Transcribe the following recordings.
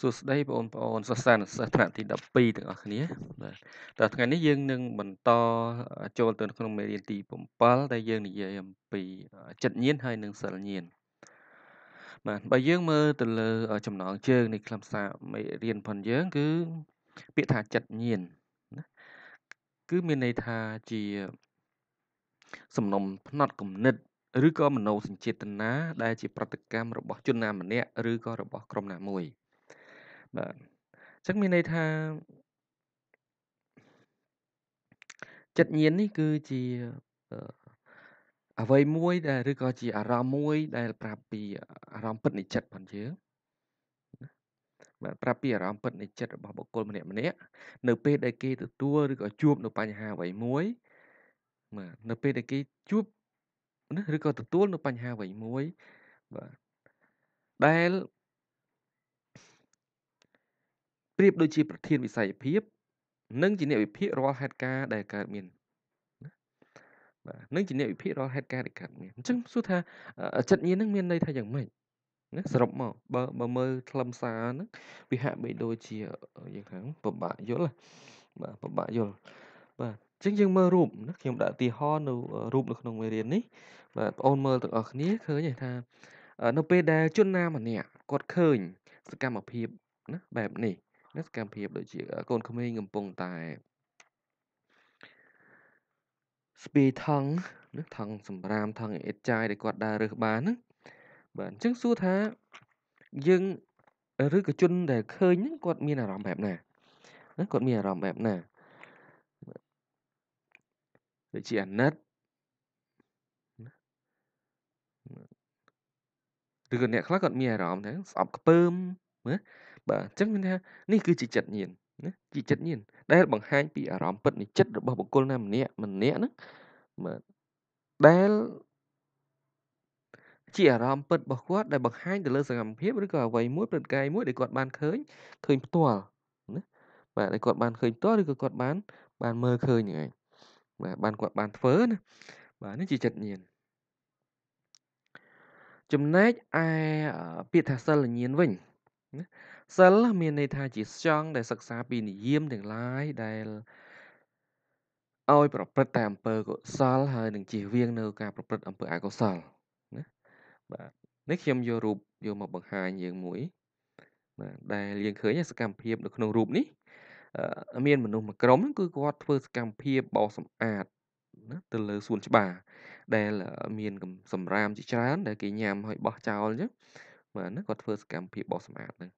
សួស្តីបងប្អូនសិស្សានុសិស្សថ្នាក់ទី12ទាំងអស់គ្នាបាទតើថ្ងៃនេះយើងនឹងបន្តចូលទៅក្នុងមេរៀនទី7ដែលយើងនិយាយអំពីចិត្តញៀនហើយនិងសិលញៀនបាទបើយើងមើលទៅលើចំណងជើងនៃខ្លឹមសារមេរៀនផងយើង គឺពាក្យថាចិត្តញៀនណាគឺមានន័យថាជា សំណុំ ផ្នត់គំនិតឬក៏មនោសញ្ចេតនាដែលជា ប្រតិកម្មរបស់ ជនណាម្នាក់ឬក៏របស់ក្រុមណាមួយបាទអញ្ចឹងមានន័យថាចិត្តញៀននេះគឺជាអ្វីមួយ ដែលឬក៏ជាអារម្មណ៍មួយ ដែលប្រាប់ពីអារម្មណ៍ពិតនៃចិត្តបងយើងបាទប្រាប់ពីអារម្មណ៍ពិតនៃចិត្តរបស់បុគ្គលម្នាក់ម្នាក់នៅពេលដែលគេទទួលឬក៏ជួបនៅបញ្ហាអ្វីមួយបាទនៅពេលដែលគេជួបណាឬក៏ទទួល នៅបញ្ហាអ្វីមួយបាទដែលប្រៀបដូចជាប្រធានវិស័យភាព និងជាអ្នកវិភាគរាល់ហេតុការណ៍ដែលកើតមានបាទនឹងជាអ្នកវិភាគរាល់ហេតុការណ៍ដែលកើតមានអញ្ចឹងសួរថា ចិត្តញៀននឹងមានន័យថាយ៉ាងម៉េចណាសរុបមកបើបើមើលខ្លឹមសារហ្នឹងវាហាក់បីដូចជាយើងខាងពិបាកយល់បាទពិបាកយល់បាទអញ្ចឹងយើងមើលរូបណាខ្ញុំដាក់ឧទាហរណ៍នៅរូបនៅក្នុងមេរៀននេះបាទបងអូនមើលទាំងអស់គ្នាឃើញថានៅពេលដែលជនណាម្នាក់គាត់ឃើញសកម្មភាពណាបែបនេះនិងសកម្មភាពដូចជាកូនក្មេងកំពុងតែស្ពាយថង់ណាថង់សម្រាមថង់អេតចាយដែលគាត់ដើររើសបានណាបាទអញ្ចឹងសួរថាយើងឬកជនដែលឃើញហ្នឹងគាត់មានអារម្មណ៍បែបណាណាគាត់មានអារម្មណ៍បែបណាដូចជាអាណិតឬក៏អ្នកខ្លះគាត់មានអារម្មណ៍ថាស្អប់ខ្ពើមណាបាទអញ្ចឹងថានេះគឺជាចិត្តញៀនណាជាចិត្តញៀនដែលបង្ហាញពីអារម្មណ៍ពិតនៃចិត្តរបស់បុគ្គលណាម្នាក់ម្នាក់ហ្នឹងបាទដែលជាអារម្មណ៍ពិតរបស់គាត់ដែលបង្ហាញទៅលើសកម្មភាពឬក៏អ្វីមួយព្រឹត្តិការណ៍មួយដែលគាត់បានឃើញឃើញផ្ទាល់ណាបាទដែលគាត់បានឃើញផ្ទាល់ឬក៏គាត់បានបានមើលឃើញហ្នឹងឯងបាទបានគាត់បានធ្វើណាបាទនេះជាចិត្តញៀនចំណែកឯពាក្យថាសិលញៀនវិញសិលមានន័យថាជាស្យង់ដែលសិក្សាពីនិយមទាំងឡាយដែលឲ្យប្រព្រឹត្តតែអំពើកុសលហើយនឹងជៀសវាង នៅការប្រព្រឹត្តអំពើអកុសលណាបាទនេះខ្ញុំយករូបយកមកបង្ហាញយើងមួយបាទដែលយើងឃើញសកម្មភាពនៅក្នុងរូបនេះមានមនុស្សមួយក្រុម គឺគាត់ធ្វើសកម្មភាពបោសសម្អាតណាទៅលើសួនច្បារដែល មានសម្រាមជាច្រើន ដែលគេញ៉ាំហើយបោះចោលអញ្ចឹងបាទហ្នឹងគាត់ធ្វើសកម្មភាពបោសសម្អាតហ្នឹង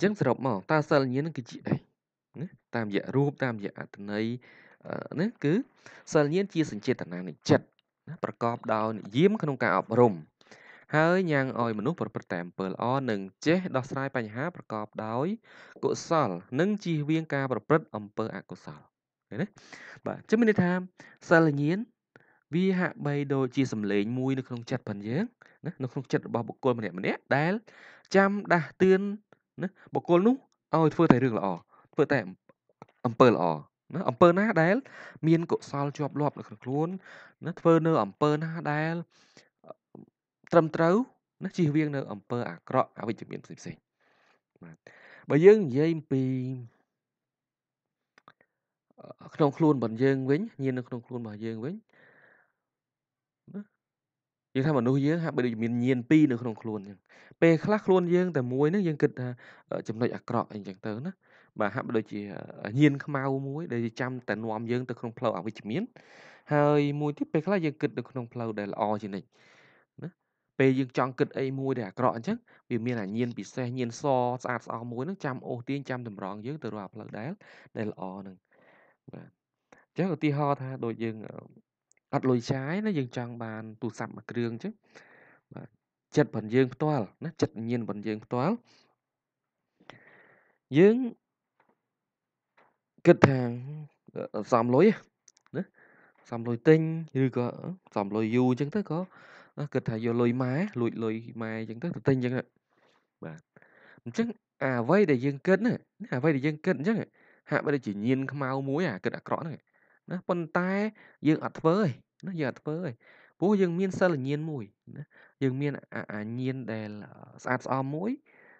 អញ្ចឹងសរុបមកតើសិលញាណនឹងគឺជាអីណាតាមរយៈរូបតាមរយៈអត្ថន័យណាគឺសិលញាណជាសញ្ចេតនានៃចិត្តណាប្រកបដោយនិយមក្នុងការអប់រំហើយញ៉ាំងឲ្យមនុស្សប្រព្រឹត្តតែអំពើល្អនិងចេះដោះស្រាយបញ្ហាប្រកបដោយកុសល និងជៀសវាងការ ប្រព្រឹត្តអំពើអកុសលណាបាទចឹងមានន័យថាសិលញាណវាហាក់បីដូចជាសម្លេងមួយនៅក្នុងចិត្តផងយើងណានៅក្នុងចិត្តរបស់បុគ្គលម្នាក់ម្នាក់ដែលចាំដាស់តឿនណាបុគ្គលនោះឲ្យធ្វើតែរឿងល្អធ្វើតែអំពើល្អណាអំពើណាដែលមានកុសលជាប់លាប់នៅក្នុងខ្លួនណាធ្វើនៅអំពើណាដែលត្រឹមត្រូវណាជិះវៀងនៅអំពើអាក្រក់អវិជ្ជមានផ្សេងផ្សេងបាទបើយើងនិយាយអំពីក្នុងខ្លួនរបស់យើងវិញញៀននៅក្នុងខ្លួនរបស់យើងវិញយើងថាមនុស្សយើងហាក់បីដូចមានញៀនពីរនៅក្នុងខ្លួនអញ្ចឹងពេលខ្លះខ្លួនយើងតែមួយហ្នឹងយើងគិតថាចំណុចអាក្រក់អីអញ្ចឹងទៅណាបាទហាក់បីដូចជាញៀនខ្មៅមួយដែលចាំតែនាំយើងទៅក្នុងផ្លូវអវិជ្ជមានហើយមួយទៀតពេលខ្លះយើងគិតនៅក្នុងផ្លូវដែលល្អជានិច្ចណាពេលយើងចង់គិតអីមួយដែលអាក្រក់អញ្ចឹងវាមានអាញៀនពិសេសញៀនសស្អាតស្អប់មួយហ្នឹងចាំអូសទាញចាំតម្រង់យើងទៅរកផ្លូវដែលដែលល្អហ្នឹងបាទអញ្ចឹងឧទាហរណ៍ថាដូចយើងអត់លុយចាយណាយើងចង់បានទូរស័ព្ទមួយគ្រឿងអញ្ចឹងបាទចិត្តរបស់យើងផ្ទាល់ណាចិត្តវិញ្ញាណរបស់យើងផ្ទាល់យើងគិតថាសំលុយណាសំលុយទិញឬក៏សំលុយយូរអញ្ចឹងទៅក៏គិតថាយកលុយម៉ែលួចលុយម៉ែអញ្ចឹងទៅទៅទិញអញ្ចឹងបាទអញ្ចឹងអាអ្វីដែលយើងគិតណាអ្វីដែលយើងគិតអញ្ចឹងហាក់បីដូចជាញៀនខ្មៅមួយអាគិតអាក្រក់ហ្នឹងណាប៉ុន្តែយើងអត់ធ្វើទេណាយើងអត់ធ្វើទេព្រោះយើង មានសិលញ្ញាណមួយណាយើងមានអាញាណដែលស្អាតស្អំមួយ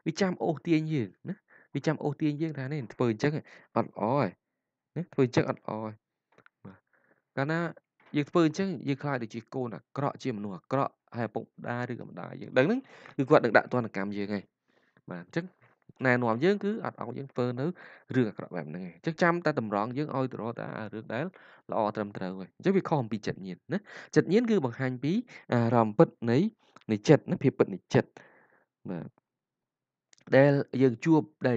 វាចាំអូសទាញយើងណាវាចាំអូសទាញយើងថានេះធ្វើអញ្ចឹងអត់ល្អទេណាធ្វើអញ្ចឹងអត់ល្អទេបាទកាលណាយើងធ្វើអញ្ចឹងយើងខ្លាចទៅជាកូនអាក្រក់ជាមនុស្សអាក្រក់ហើយឪពុកម្ដាយឬក៏ម្ដាយយើងដឹងហ្នឹងគឺគាត់នឹងដាក់ទណ្ឌកម្មយើងហើយបាទអញ្ចឹងណែនាំយើងគឺអត់ឲ្យយើងធ្វើនៅរឿងអាក្រក់បែបហ្នឹងឯងចឹងចាំតែតម្រង់យើងឲ្យទៅរកតែរឿងដែលល្អត្រឹមត្រូវឯងចឹងវាខុសអំពីចិត្តញៀនណាចិត្តញៀនគឺបង្ហាញពីអារម្មណ៍ពិតនៃនៃចិត្តណាភាពពិតនៃចិត្តបាទដែលយើងជួបដែល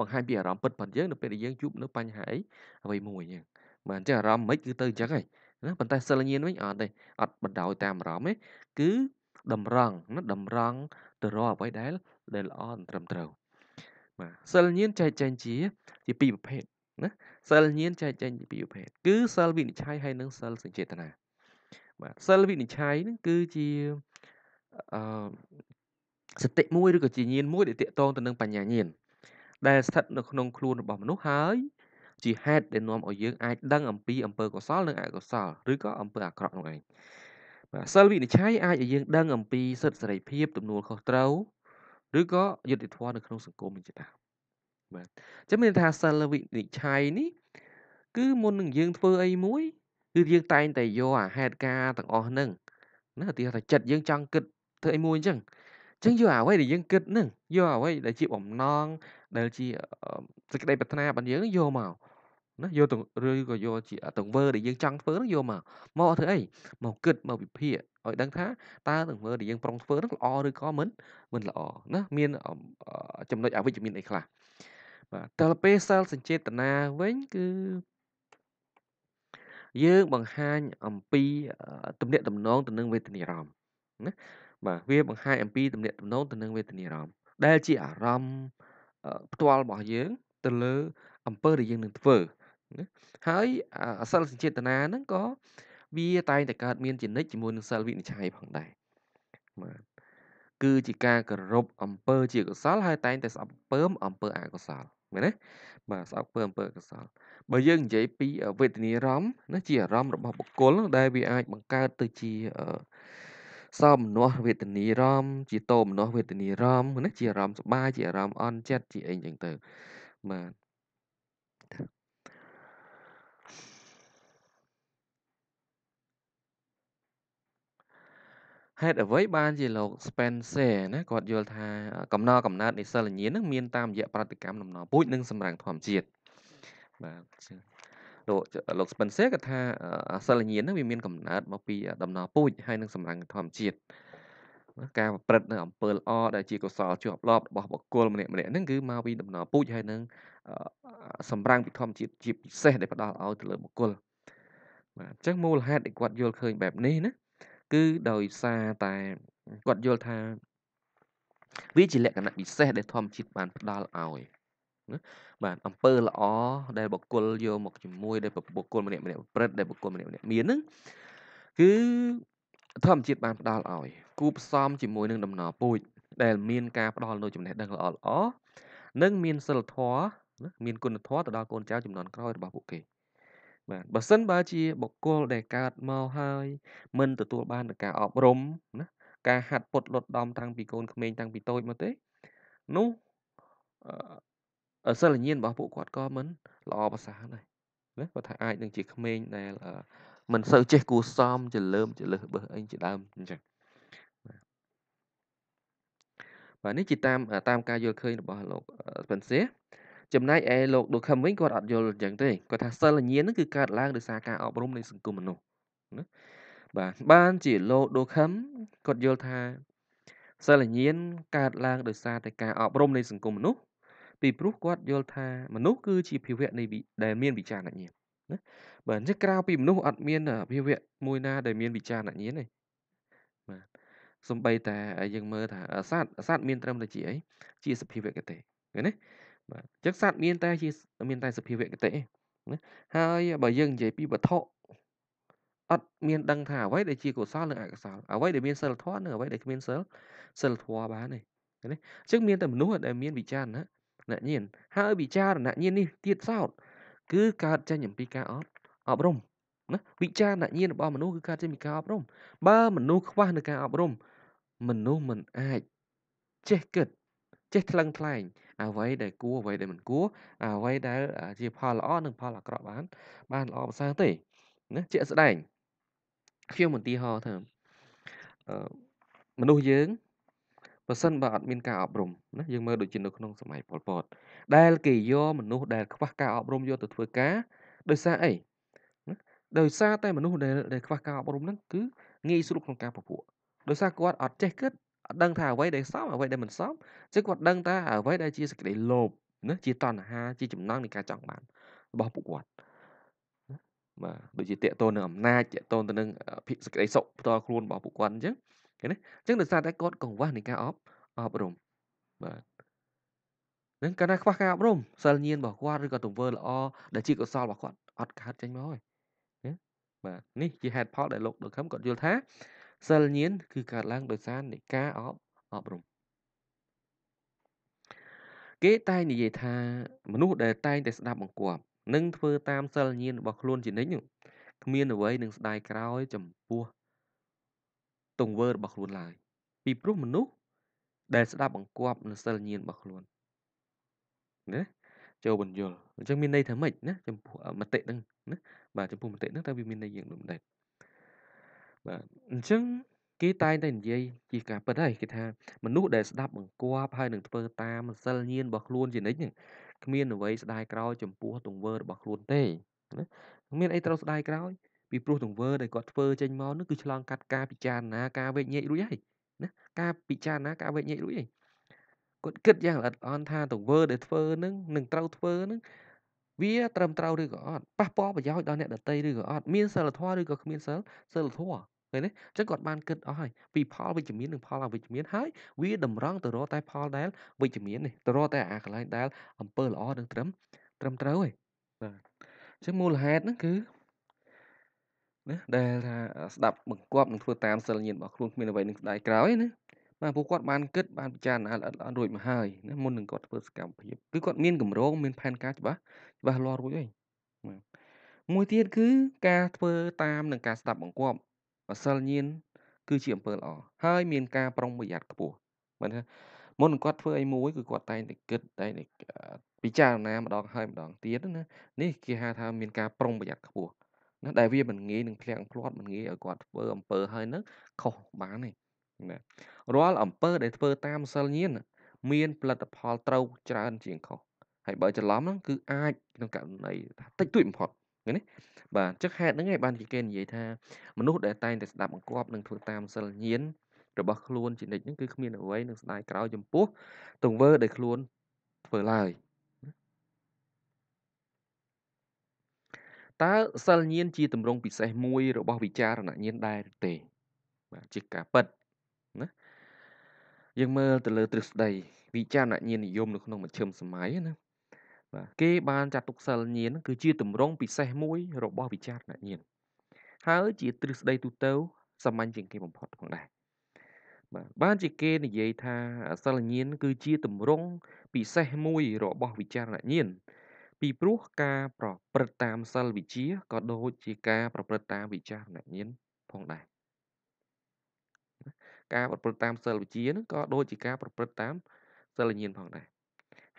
បង្ហាញពីអារម្មណ៍ពិតរបស់យើងនៅពេលដែលយើងជួបនៅ បញ្ហាអីអ្វីមួយអញ្ចឹងបាទអញ្ចឹងអារម្មណ៍មិនគឺទៅអញ្ចឹងហើយណាប៉ុន្តែសិលញៀនវិញអត់ទេអត់បណ្ដោយតាមអារម្មណ៍ទេគឺតម្រង់ណាតម្រង់ទៅរកអ្វីដែលដែលល្អត្រឹមត្រូវបាទសិលញៀនចែកចែងជាជាពីរប្រភេទណាសិលញៀនចែកចែងជាពីរប្រភេទគឺសិលវិនិច្ឆ័យហើយនិងសិលសេចក្តីណាបាទសិលវិនិច្ឆ័យនឹងគឺជាអឺសតិមួយឬក៏ជាញៀនមួយដែលតាក់ទងទៅនឹងបញ្ញាញៀនដែលស្ថិតនៅក្នុងខ្លួនរបស់មនុស្សហើយជាហេតុដែលនាំឲ្យយើងអាចដឹង អំពីអំពើកុសលនិងអកុសលឬក៏អំពើអាក្រក់នោះឯងបាទសិលវិនិច្ឆ័យអាចឲ្យយើងដឹង អំពីសិទ្ធិសេរីភាពទំនួលខុសត្រូវឬក៏យុត្តិធម៌នៅក្នុងសង្គមជាដើមបាទអញ្ចឹងមានថាសិលវិនិច្ឆ័យនេះគឺមុននឹងយើងធ្វើអីមួយគឺយើងតែងតែយកអាហេតុការទាំងអស់ហ្នឹងណាឧទាហរណ៍ថាចិត្តយើងចង់គិតធ្វើអីមួយអញ្ចឹងអញ្ចឹងយកអ្វីដែលយើងគិតហ្នឹងយកអ្វីដែលជាបំណងដែលជាសេចក្តី ប្រាថ្នារបស់យើងយកមកណាយកទៅឬក៏យកជាទង្វើដែលយើងចង់ធ្វើនោះយកមកមកធ្វើអីមកគិតមកវិភាគឲ្យដឹងថាតើទង្វើដែលយើងប្រុងធ្វើនោះល្អឬក៏មិន មិនល្អណាមានចំណុចអវិជ្ជមានអីខ្លះបាទតែពេលសិលសញ្ចេតនាវិញគឺយើងបង្ហាញអំពី ទំនាក់ទំនងទៅនឹងវេទនារម្មណ៍ណាបាទវាបង្ហាញអំពីទំនាក់ទំនងទៅនឹងវេទនារម្មណ៍ដែលជាអារម្មណ៍ផ្ទាល់របស់យើង ទៅលើ អំពើដែលយើងនឹងធ្វើណាហើយអសិលសេចចេតនាហ្នឹងក៏វាតែងតែកើតមានជានិច្ចជាមួយនឹងសិលវិនិច្ឆ័យផងដែរបាទគឺជាការគោរពអំពើ ជាកុសល ហើយតែងតែស្អប់ពើមអំពើអកុសលមែនទេបាទស្អប់ពើអំពើអកុសលបើយើងនិយាយពីវេទនារម្មណ៍ណាជាអារម្មណ៍របស់បុគ្គលដែលវាអាចបង្កើតទៅជាសោមនស្សវេទនារម្មណ៍ជាតោមនស្សវេទនារម្មណ៍ណាជាអារម្មណ៍សុបាយជាអារម្មណ៍អន់ចិត្តជាអីចឹងទៅបាទហេតុអ្វីបានជាលោក Spencer ណាគាត់យល់ថាកំណល់កំណើតនៃសិលញៀននឹងមានតាមរយៈប្រតិកម្មដំណពូជនិងសម្រាំងធម្មជាតិបាទលោកលោក Spencer គាត់ថាសិលញៀននឹងវាមានកំណើតមកពីដំណពូជហើយនិងសម្រាំងធម្មជាតិការប្រព្រឹត្តនៅអំពើល្អដែលជាកុសលជាប់លាប់របស់បុគ្គលម្នាក់ម្នាក់ហ្នឹងគឺមកពីដំណពូជហើយនឹងសម្រាំងពីធម្មជាតិជាពិសេសដែលផ្ដល់ឲ្យទៅលើបុគ្គលបាទអញ្ចឹងមូលហេតុដែលគាត់យល់ឃើញបែបនេះណាគឺដោយសារតែគាត់យល់ថាវាជាលក្ខណៈពិសេសដែលធម្មជាតិបានផ្ដល់ឲ្យណាបាទអំពើល្អដែលបុគ្គលយកមកជាមួយដែលបុគ្គលម្នាក់ម្នាក់ប្រព្រឹត្តដែលបុគ្គលម្នាក់ម្នាក់មានហ្នឹងគឺធម្មជាតិបានផ្ដល់ឲ្យគូផ្សំជាមួយនឹងដំណរពូជដែលមានការផ្ដល់នូវចំណេះដឹងល្អល្អ និងមានសិលធម៌មានគុណធម៌ទៅដល់កូនចៅចំនួនក្រោយរបស់ពួកគេបាទបើសិនបើជាបុគ្គលដែលកើតមកហើយ មិនទទួលបានការអប់រំណាការហាត់ពត់លត់ដំតាំងពីកូនក្មេងតាំងពីតូចមកទេនោះអសិលញ្ញាណរបស់ពួកគាត់ក៏មិនល្អប្រសើរដែរណាបើថាអាចនឹងជាក្មេងដែល មិនសូវចេះគួសមចលើមចលើសបើអីជាដើមអញ្ចឹងបាទនេះជាតាមតាមការយល់ឃើញរបស់លោក Spencer ចំណែកឯលោកដូខឹមវិញគាត់អត់យល់អញ្ចឹងទេគាត់ថាសិលញ្ញានឹងគឺកើតឡើងដោយសារការអប់រំនៃសង្គមមនុស្សណាបាទបានជាលោកដូខឹមគាត់យល់ថាសិលញ្ញាកើតឡើងដោយសារតែការអប់រំនៃសង្គមមនុស្សពីព្រោះគាត់យល់ថាមនុស្សគឺជាភាវៈនៃដែលមានវិចារណញ្ញាណណាបាទអញ្ចឹងក្រៅពីមនុស្សអត់មានភាវៈមួយណាដែលមានវិចារណញ្ញាណទេបាទសំបីតែយើងមើលថាសត្វសត្វមានត្រឹមតែជាអីជាសភាវៈកតេឃើញទេបាទអញ្ចឹងសត្វមានតែ ជាមានតែសភាវៈគតិណាហើយបើយើងនិយាយពីវត្ថុអត់មានដឹងថាអ្វីដែលជាកុសលនិងអកុសលអ្វីដែលមានសិលធម៌និងអ្វីដែលគ្មានសិលសិលធម៌បានទេណាអញ្ចឹងមានតែមនុស្សដែលមានវិចារណញ្ញាណហើយវិចារណញ្ញាណនេះទៀតសោត គឺកើតចេញអំពីការអត់អប់រំណាវិចារណញ្ញាណរបស់មនុស្សគឺកើតចេញពីការអប់រំ បើមនុស្សខ្វះនៅការអប់រំ មនុស្សមិនអាចចេះគិតចេះថ្លឹងថ្លែងអ្វីដែលគួរអ្វីដែលមិនគួរអ្វីដែល ជាផលល្អនិងផលអាក្រក់បាន បានល្អប្រសើរទេណាជាក់ស្ដែងខ្ញុំឧទាហរណ៍ថាមនុស្សយើងបើសិនបើអត់មានការអប់រំណាយើងមើលដូចជានៅក្នុងសម័យប៉ុលពត ដែលគេយកមនុស្សដែលខ្វះការអប់រំយកទៅធ្វើការដោយសារអីដោយសារតែមនុស្សដែលខ្វះការអប់រំហ្នឹងគឺងាយស្រួលក្នុងការពពួកដោយសារគាត់អត់ចេះគិតអត់ដឹងថាអ្វីដែលសមអ្វីដែលមិនសមគឺគាត់ដឹងតែអ្វីដែលជាសេចក្តីលោភណា ជាតណ្ហាជាចំណងនៃការចង់បានរបស់ពួកគាត់បាទដូចជាតកតូននឹងអំណាចតកតូនទៅនឹងភិក្ខុសេចក្តីសុខផ្ទាល់ខ្លួនរបស់ពួកគាត់អញ្ចឹងឃើញទេអញ្ចឹងដោយសារតែគាត់កង្វះនៃការអប់អប់រំបាទនឹងកាលណាខ្វះការអប់រំសិលញៀនរបស់គាត់ឬក៏ទង្វើល្អដែលជាកុសលរបស់គាត់អត់កើតចេញមកហើយបាទនេះជាហេតុផលដែលលោកដង្ឃឹមគាត់យល់ថាសិលញៀនគឺកើតឡើងដោយសារនៃការអប់អប់រំគេតែងនិយាយថាមនុស្សដែលតែងតែស្ដាប់បង្គាប់និងធ្វើតាមសិលញៀនរបស់ខ្លួនជានិច្ចគ្មានអ្វីនឹងស្ដាយក្រោយចំពោះទង្វើរបស់ខ្លួនឡើយពីព្រោះមនុស្សដែលស្ដាប់បង្គាប់នូវសិលញៀនរបស់ខ្លួនណាចូលបញ្យល់អញ្ចឹងមានន័យថាម៉េចណាចំពោះមតិហ្នឹងណាបាទចំពោះមតិហ្នឹងតើវាមានន័យយ៉ាងដូចម្ដេចបាទអញ្ចឹងគេតែងតែនិយាយជាការពិតហើយគេថាមនុស្សដែលស្ដាប់បង្គាប់ហើយនឹងធ្វើតាមសិលញៀនរបស់ខ្លួនជានិច្ចគ្មានអ្វីស្ដាយក្រោយចំពោះទង្វើរបស់ខ្លួនទេណាគ្មានអីត្រូវស្ដាយក្រោយពីព្រោះទង្វើដែលគាត់ធ្វើចេញមកនោះគឺឆ្លងកាត់ការពិចារណាការវិនិច្ឆ័យរួចហើយណាការពិចារណាការវិនិច្ឆ័យរួចហើយគាត់គិតយ៉ាងល្អិតអន់ថាទង្វើដែលធ្វើនឹងនឹងត្រូវធ្វើនឹងវាត្រឹមត្រូវឬក៏អត់ប៉ះពាល់ប្រយោជន៍ដល់អ្នកដទៃឬក៏អត់មានសិលធម៌ឬក៏គ្មានសិលសិលធម៌ឃើញទេអញ្ចឹងគាត់បានគិតអស់ហើយពីផល វិជ្ជមាននិងផលអវិជ្ជមាន ហើយវាតម្រង់ទៅរកតែ ផលដែលវិជ្ជមាននេះទៅរកតែអាកន្លែងដែលអំពើល្អនិងត្រឹមត្រឹមត្រូវឯងបាទអញ្ចឹងមូលហេតុហ្នឹងគឺណាដែលថាស្ដាប់បង្គាប់និងធ្វើតាមសិលញាណរបស់ខ្លួនគ្មានអ្វីនឹងស្ដាយក្រោយណាបាទពួកគាត់បានគិតបានពិចារណាល្អិតល្អន់រួចមកហើយណាមុននឹងគាត់ធ្វើសកម្មភាពគឺគាត់មានកម្រងមានផែនការច្បាស់ច្បាស់លាស់រួចហើយមួយទៀតគឺការធ្វើតាមនឹងការស្ដាប់បង្គាប់ម្សិលញៀនគឺជាអំពើល្អហើយមានការប្រុងប្រយ័ត្នខ្ពស់មិនថាមុនគាត់ធ្វើអីមួយគឺគាត់តែងតែគិតតែងតែពិចារណាម្ដងហើយម្ដងទៀតណានេះគេហៅថាមានការប្រុងប្រយ័ត្នខ្ពស់ណាដែលវាមិនងាយនឹងធ្លាក់ភ្លាត់មិនងាយឲ្យគាត់ធ្វើអំពើហើយនឹងខុសបានទេណារាល់អំពើដែលធ្វើតាមសិលញៀនមានផលិតផលត្រូវច្រើនជាងខុសហើយបើច្រឡំហ្នឹងគឺអាចក្នុងករណីថាតិចតួចបំផុតឃើញទេបាទអញ្ចឹងហេតុហ្នឹងឯងបានជាគេនិយាយថាមនុស្សដែលតែងតែ ស្ដាប់បង្គាប់និងធ្វើតាមសិលញៀនរបស់ខ្លួនជានិច្ចហ្នឹងគឺគ្មានអ្វីនឹងស្ដាយក្រោយចំពោះទង្វើ ដែលខ្លួនធ្វើឡើយតើសិលញៀនជាទម្រង់ពិសេសមួយរបស់វិចារណញៀនដែរឬទេបាទជាការប៉ັດណាយើងមើលទៅលើទ្រឹស្ដីវិចារណញៀននិយមនៅក្នុងមជ្ឈិមសម័យណាបាទគេបានចាត់ទុកសិលញៀនគឺជាទម្រង់ពិសេសមួយ របស់វិចារណញៀនហើយជាទ្រឹស្ដីទូទៅសាមញ្ញជាងគេបំផុតផងដែរបាទបានជាគេនិយាយថាសិលញៀនគឺជាទម្រង់ពិសេសមួយរបស់វិចារណញៀនពីព្រោះការ ប្រព្រឹត្តតាម សិលវិជាក៏ដូចជាការប្រព្រឹត្តតាមវិចារណញ្ញាណផងដែរការប្រព្រឹត្តតាមសិលវិជានឹងក៏ដូចជាការប្រព្រឹត្តតាមសិលញ្ញាណផងដែរ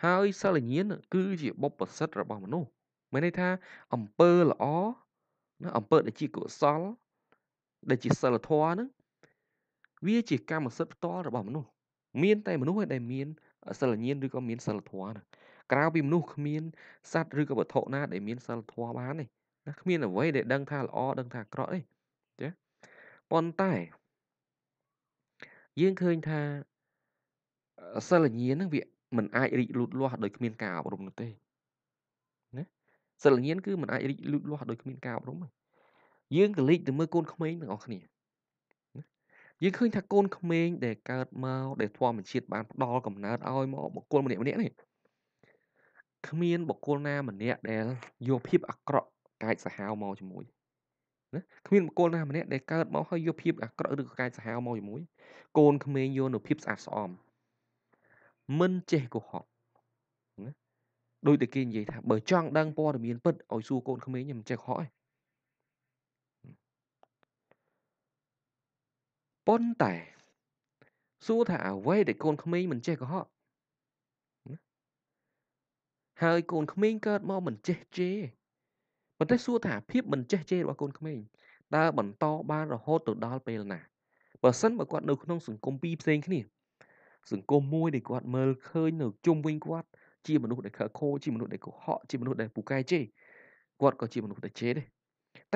ហើយសលញ្ញាណគឺជាបុព្វសិទ្ធិរបស់មនុស្សមានន័យថាអំពើល្អណាអំពើដែលជាកុសល ដែលជាសិលធម៌ហ្នឹងវាជាកម្មសិទ្ធិផ្ទាល់របស់មនុស្សមានតែមនុស្សឯងដែលមានសិលញ្ញាណឬក៏មានសិលធម៌ហ្នឹងក្រៅពីមនុស្សគ្មានសត្វឬក៏វត្ថុណា ដែលមានសិលធម៌បានទេណាគ្មានអ្វីដែលដឹងថាល្អដឹងថាអាក្រក់ទេចាប៉ុន្តែយើងឃើញថាសិលញ្ញាណហ្នឹងវាมันអាចរីកលូតលាស់ដោយគ្មានការអប់រំនោះទេណាសិលញ្ញាណគឺมันអាចរីកលូតលាស់ដោយគ្មានការអប់រំទេយើងក៏លេចទៅមើលកូនក្មេងទាំងអស់គ្នាយើងឃើញថាកូនក្មេងដែលកើតមកដែលធម្មជាតិបានផ្ដល់កំណើតឲ្យមកបុគ្គលម្នាក់ម្នាក់នេះគ្មានបុគ្គលណាម្នាក់ដែលយកភាពអាក្រក់កាយសាហាវមកជាមួយណាគ្មានបុគ្គលណាម្នាក់ដែលកើតមកហើយយកភាពអាក្រក់ឬកាយសាហាវមកជាមួយកូនក្មេងយកនៅភាពស្អាតស្អំមិនចេះកុហកណាដោយតែគេនិយាយថាបើចង់ដឹងព័ត៌មានពិតឲ្យសួរកូនក្មេងខ្ញុំចេះកុហកឯងប៉ុន្តែ សួរថាអ្វីដែលកូនក្មេងមិនចេះកុហកហើយកូនក្មេងកើតមកមិនចេះជេរប៉ុន្តែសួរថាភាពមិនចេះជេររបស់កូនក្មេងតើបន្តបានរហូតទៅដល់ពេលណាបើសិនបើគាត់នៅក្នុងសង្គមពីរផ្សេងគ្នាសង្គមមួយដែលគាត់មើលឃើញនៅជុំវិញគាត់ជាមនុស្សដែលខើខូជាមនុស្សដែលកុហកជាមនុស្សដែលពូកែជេរគាត់ក៏ជាមនុស្សដែលជេរដែរ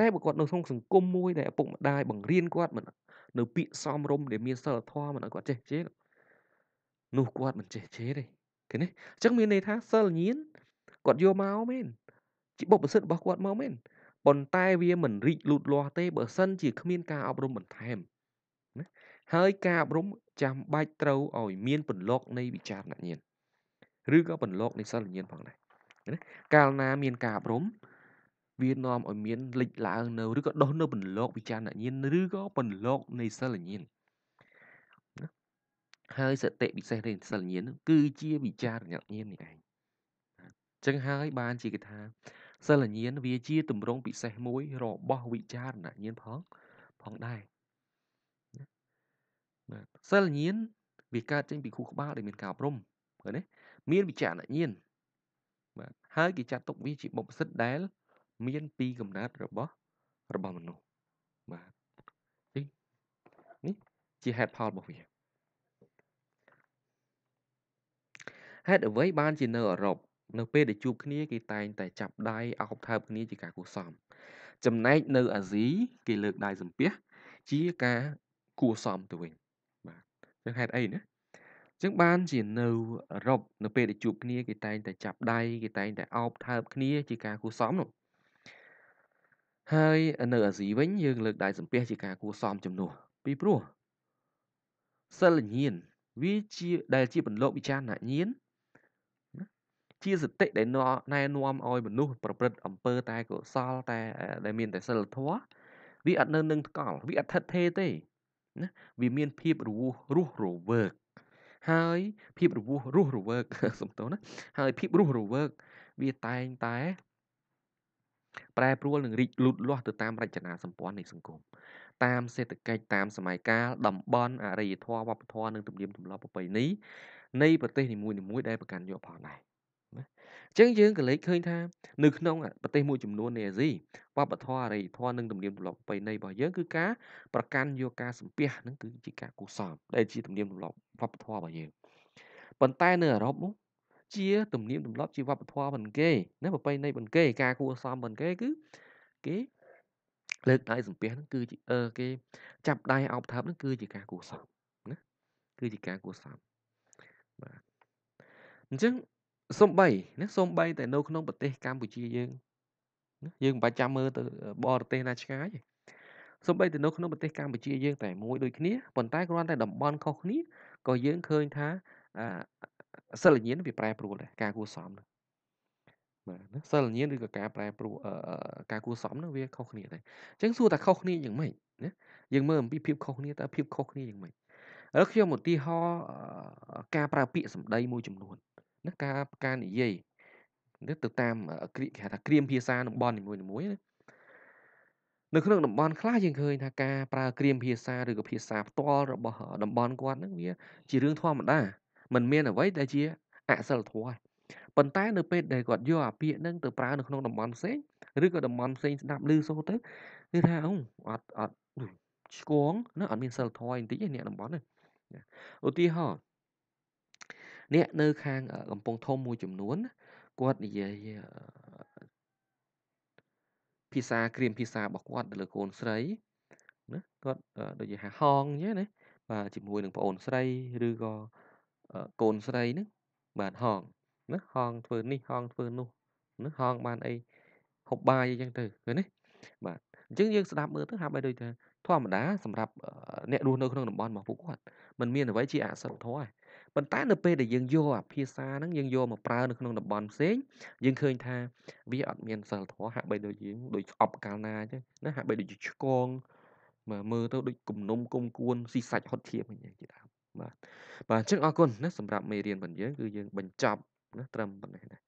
តែបើគាត់នៅក្នុងសង្គមមួយដែលឪពុកម្ដាយបង្រៀនគាត់មិននៅពាក្យសមរម្យដែលមានសិលធម៌មិនឲ្យគាត់ចេះជេរនោះគាត់មិនចេះជេរទេឃើញទេអញ្ចឹងមានន័យថាសិលញៀនគាត់យកមកមែនជាបុព្វសិទ្ធរបស់គាត់មកមែនប៉ុន្តែវាមិនរីកលូតលាស់ទេបើសិនជាគ្មាន ការអប់រំបន្ថែមណាហើយការអប់រំចាំបាច់ត្រូវឲ្យមានពន្លក នៃវិចារណញ្ញាណឬក៏ពន្លកនៃសិលញ្ញាណផងដែរណាកាលណាមានការអប់រំវានាំឲ្យមានលិចឡើងនៅឬក៏ដុះនៅពន្លកវិចារណញ្ញាណឬក៏ពន្លកនៃសិលញ្ញាណហើយសតិពិសេសនៃសិលញ្ញាណគឺជាវិចារណញ្ញាណនេះឯងចឹងហើយបានជាគេថាសិលញ្ញាណវាជាទម្រង់ពិសេសមួយរបស់វិចារណញ្ញាណផងផងដែរបាទសិលញាណវាកើតចេញពីខួរក្បាលដែលមានការអប់រំឃើញទេមានវិចារណញាណបាទហើយគេចាត់ទុកវាជាបុព្វសិទ្ធដែល មាន ពីកំណើតរបស់របស់មនុស្សបាទនេះនេះជាហេតុផលរបស់វាហេតុអ្វីបានជានៅអឺរ៉ុបនៅពេលដែលជួបគ្នាគេតែងតែចាប់ដៃអោបថើបគ្នាជាការគួសមចំណែកនៅ អាស៊ីគេលើកដៃសំពះជាការគួសមទៅវិញនឹងហេតុអីណាចឹងបានជានៅអឺរ៉ុបនៅពេលដែលជួបគ្នាគេតែងតែចាប់ដៃគេតែងតែអោបថើបគ្នាជាការគួសមនោះហើយនៅអាស៊ីវិញយើងលើកដៃសំពះជាការគួសមជំនួសពីព្រោះសិលញាណវាជាដែលជាបន្លកវិចារណញាណជាសតិ ដែលណែនាំឲ្យមនុស្សប្រព្រឹត្តអំពើតែកុសលតែដែលមានតែសិលធម៌វាអត់នៅនឹងថ្កល់វាអត់ថិតថេរទេណាវាមានភាពរវោរស់រវើកហើយភាពរវោរស់រវើកសំទោសណាហើយភាពរស់រវើកវាតែងតែ ប្រែប្រួលនិងរីកលូតលាស់ទៅតាមរចនាសម្ព័ន្ធនៃសង្គមតាម សេដ្ឋកិច្ចតាមសម័យកាលតំបន់អរិយធម៌វប្បធម៌និងទំនៀមទម្លាប់ប្រពៃណីនៃប្រទេសនីមួយៗដែលប្រកាន់យកផងដែរណាអញ្ចឹងយើងក៏លេចឃើញថា នៅ ក្នុងប្រទេសមួយចំនួននៃអាស៊ីវប្បធម៌អរិយធម៌និងទំនៀមទម្លាប់ប្រពៃណីរបស់យើងគឺការប្រកាន់យកការសំពះហ្នឹងគឺជាការគូសមដែលជាទំនៀមទម្លាប់វប្បធម៌របស់យើងប៉ុន្តែនៅអឺរ៉ុបនោះជា ទំនៀមទម្លាប់ជាវប្បធម៌មិនគេណាប្រពៃណីមិនគេការគួសមមិនគេគឺគេលើកដៃសំពះហ្នឹងគឺជាអឺគេចាប់ដៃអោបថើបហ្នឹងគឺជាការគួសមណាគឺជាការគួសមបាទអញ្ចឹងសូម្បីណាសូម្បី តែនៅក្នុងប្រទេសកម្ពុជាយើងណាយើងមិនបាច់ចាំមើលទៅបរទេសណាឆ្ងាយទេសូម្បីតែនៅក្នុងប្រទេសកម្ពុជាយើងតែមួយដូចគ្នាប៉ុន្តែគ្រាន់តែតំបន់ខុសគ្នាក៏យើងឃើញថាសិលញ្ញាណវាប្រែប្រួលដែរការគួសមនឹងបាទណាសិលញ្ញាណឬក៏ការប្រែប្រួលការគួសមនឹងវាខុសគ្នាដែរអញ្ចឹងសួរថាខុសគ្នាយ៉ាងម៉េចណាយើងមើលអំពីភាពខុសគ្នាតើភាពខុសគ្នាយ៉ាងម៉េចឥឡូវខ្ញុំឧទាហរណ៍ការប្រើពាក្យសម្ដីមួយចំនួនណាការការនិយាយទៅតាមគេហៅថាក្រៀមភាសាតំបន់នីមួយៗណានៅក្នុងតំបន់ខ្លះយើងឃើញថាការប្រើក្រៀមភាសាឬក៏ភាសាផ្ទាល់របស់តំបន់គាត់ហ្នឹងវាជារឿងធម្មតាมันមានអ្វីដែលជាអសិលធម៌ប៉ុន្តែនៅពេលដែលគាត់យកអាពាក្យហ្នឹងទៅប្រើនៅក្នុងតំបន់ផ្សេងឬក៏តំបន់ផ្សេងស្ដាប់ឮសូរទៅគឺថាអូអត់អត់ឆ្គងណាអត់មានសិលធម៌បន្តិចទេអ្នកតំបន់ហ្នឹងឧទាហរណ៍អ្នកនៅ ខាងកំពង់ធំមួយ ចំនួនគាត់និយាយភាសាក្រៀមភាសារបស់គាត់ទៅលើកូនស្រីណាគាត់ដូចជាហៅហងអញ្ចឹងណាបាទជាមួយនឹងប្អូនស្រី ឬក៏កូនស្រីហ្នឹងបាទហងណាហងធ្វើ នេះហងធ្វើនោះណាហងបានអីហូបបាយអីចឹងទៅឃើញទេបាទអញ្ចឹងយើងស្ដាប់មើលទៅហាក់បីដូចថាធម្មតាសម្រាប់អ្នករស់នៅក្នុងតំបន់របស់ពួកគាត់มันមានអ្វីជាអសិលធម៌ប៉ុន្តែនៅពេលដែលយើងយកអាភាសាហ្នឹងយើងយកមកប្រើនៅក្នុងតំបន់ផ្សេងយើងឃើញថាវាអត់មានសិលធម៌ហាក់បីដូចយើងដូចស្អប់កាលណាអញ្ចឹងណាហាក់បីដូចជាឆ្កងមើលមើលទៅដូចគំនុំគុំគួនស៊ីសាច់ហត់ឈាមអញ្ចឹងជាដើមបាទបាទអញ្ចឹងអរគុណណាសម្រាប់មេរៀនរបស់យើងគឺយើងបញ្ចប់ណាត្រឹមប៉ុណ្ណេះណា